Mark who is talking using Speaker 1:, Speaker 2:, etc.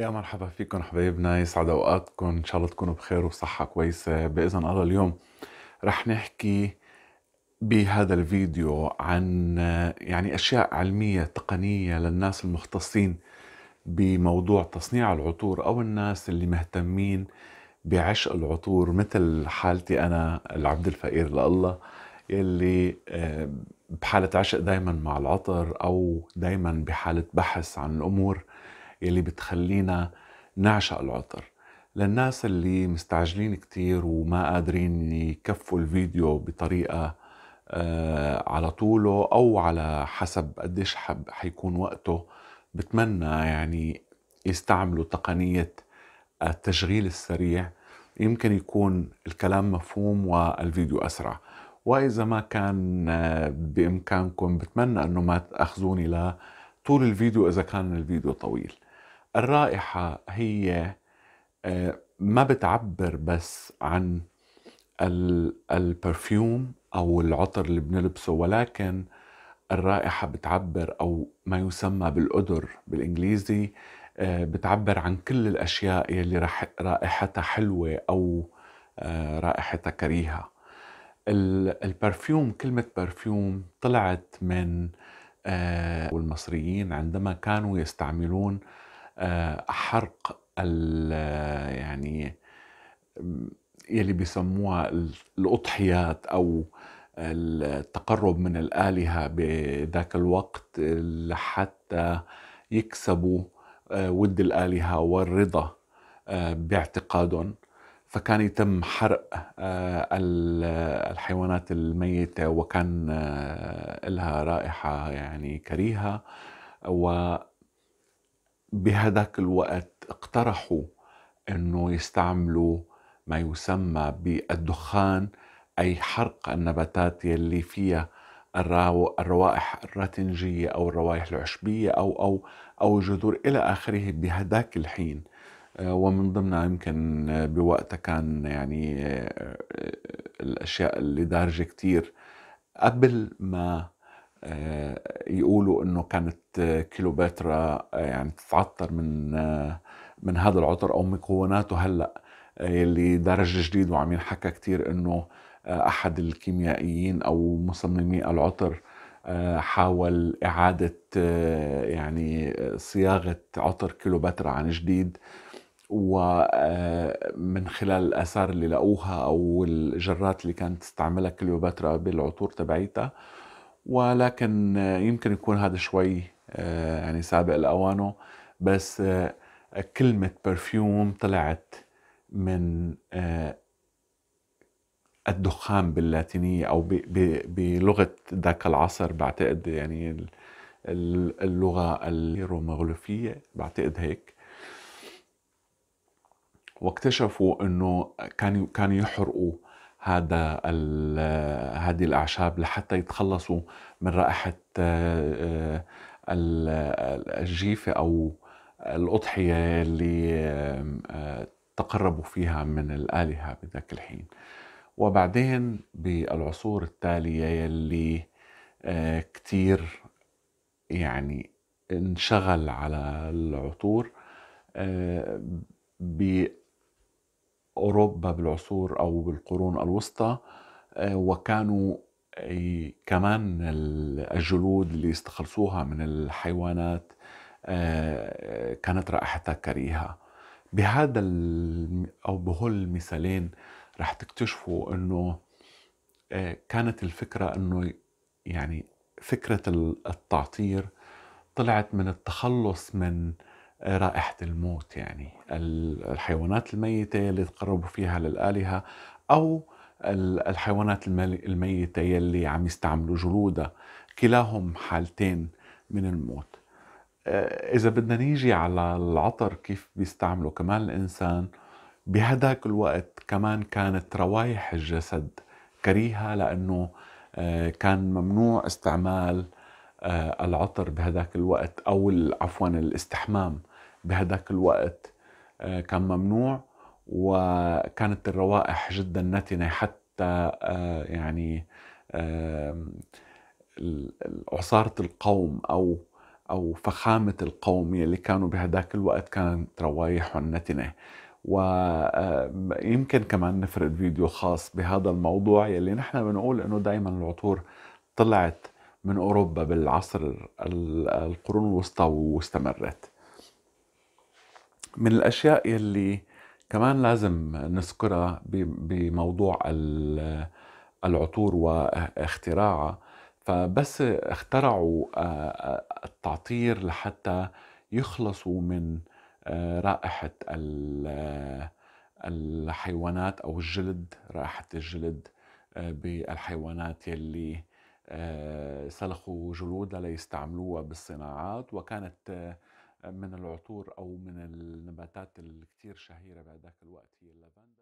Speaker 1: يا مرحبا فيكم حبايبنا يسعد اوقاتكم ان شاء الله تكونوا بخير وصحة كويسة باذن الله اليوم رح نحكي بهذا الفيديو عن يعني اشياء علمية تقنية للناس المختصين بموضوع تصنيع العطور او الناس اللي مهتمين بعشق العطور مثل حالتي انا العبد الفقير لله اللي آه، بحالة عشق دايما مع العطر او دايما بحالة بحث عن الامور يلي بتخلينا نعشق العطر للناس اللي مستعجلين كتير وما قادرين يكفوا الفيديو بطريقة آه، على طوله أو على حسب قديش حب حيكون وقته بتمنى يعني يستعملوا تقنية آه، التشغيل السريع يمكن يكون الكلام مفهوم والفيديو أسرع وإذا ما كان آه، بإمكانكم بتمنى أنه ما تأخذوني لطول الفيديو إذا كان الفيديو طويل الرائحة هي آه، ما بتعبر بس عن البرفيوم أو العطر اللي بنلبسه ولكن الرائحة بتعبر أو ما يسمى بالقدر بالإنجليزي آه، بتعبر عن كل الأشياء يلي رائحتها حلوة أو آه، رائحتها كريهة البرفيوم كلمة برفيوم طلعت من المصريين عندما كانوا يستعملون آه، حرق ال يعني يلي بيسموها الأضحيات أو التقرب من الآلهة بذاك الوقت لحتى يكسبوا آه، ود الآلهة والرضا آه، باعتقادهم فكان يتم حرق الحيوانات الميتة وكان لها رائحة يعني كريهة و بهذاك الوقت اقترحوا انه يستعملوا ما يسمى بالدخان اي حرق النباتات يلي فيها الروائح الراتنجيه او الروائح العشبيه او او او جذور الى اخره بهداك الحين آه، ومن ضمنها يمكن بوقتها كان يعني آه، آه، الاشياء اللي دارجه كتير قبل ما آه، يقولوا انه كانت كيلوباترا آه، يعني تتعطر من آه، من هذا العطر او مكوناته هلا اللي درج جديد وعم ينحكى كثير انه احد الكيميائيين او مصممي العطر حاول اعاده يعني صياغه عطر كيلوباترا عن جديد ومن خلال الاثار اللي لقوها او الجرات اللي كانت تستعملها كيلوباترا بالعطور تبعيتها ولكن آه، يمكن يكون هذا شوي آه، يعني سابق لأوانه بس آه، كلمة برفيوم طلعت من الدخان باللاتينية أو بلغة ذاك العصر بعتقد يعني اللغة الهيرومغلوفية بعتقد هيك واكتشفوا انه كانوا كانوا يحرقوا هذا هذه الاعشاب لحتى يتخلصوا من رائحه آه، الجيفه او الاضحيه اللي آه، تقربوا فيها من الالهه بذاك الحين وبعدين بالعصور التاليه يلي آه، كتير يعني انشغل على العطور أوروبا بالعصور أو بالقرون الوسطى آه، وكانوا آه، كمان الجلود اللي يستخلصوها من الحيوانات آه، كانت رائحتها كريهة بهذا أو بهول المثالين رح تكتشفوا أنه كانت الفكرة أنه يعني فكرة التعطير طلعت من التخلص من رائحة الموت يعني الحيوانات الميتة اللي تقربوا فيها للآلهة أو الحيوانات الميتة يلي عم يستعملوا جلودها كلاهم حالتين من الموت آه، إذا بدنا نيجي على العطر كيف بيستعمله كمان الإنسان بهداك الوقت كمان كانت روايح الجسد كريهة لأنه آه، كان ممنوع استعمال آه، العطر بهداك الوقت أو عفوا الاستحمام بهداك الوقت آه، كان ممنوع وكانت الروائح جدا نتنه حتى آه، يعني عصاره القوم او او فخامه القوم يلي كانوا بهداك الوقت كانت روايحهم نتنه ويمكن كمان نفرد فيديو خاص بهذا الموضوع يلي نحن بنقول انه دائما العطور طلعت من اوروبا بالعصر القرون الوسطى واستمرت من الاشياء يلي كمان لازم نذكرها بموضوع العطور واختراعها فبس اخترعوا التعطير لحتى يخلصوا من رائحة الحيوانات أو الجلد رائحة الجلد بالحيوانات يلي سلخوا جلودها ليستعملوها بالصناعات وكانت من العطور أو من النباتات الكتير شهيرة بهذاك الوقت هي اللافندا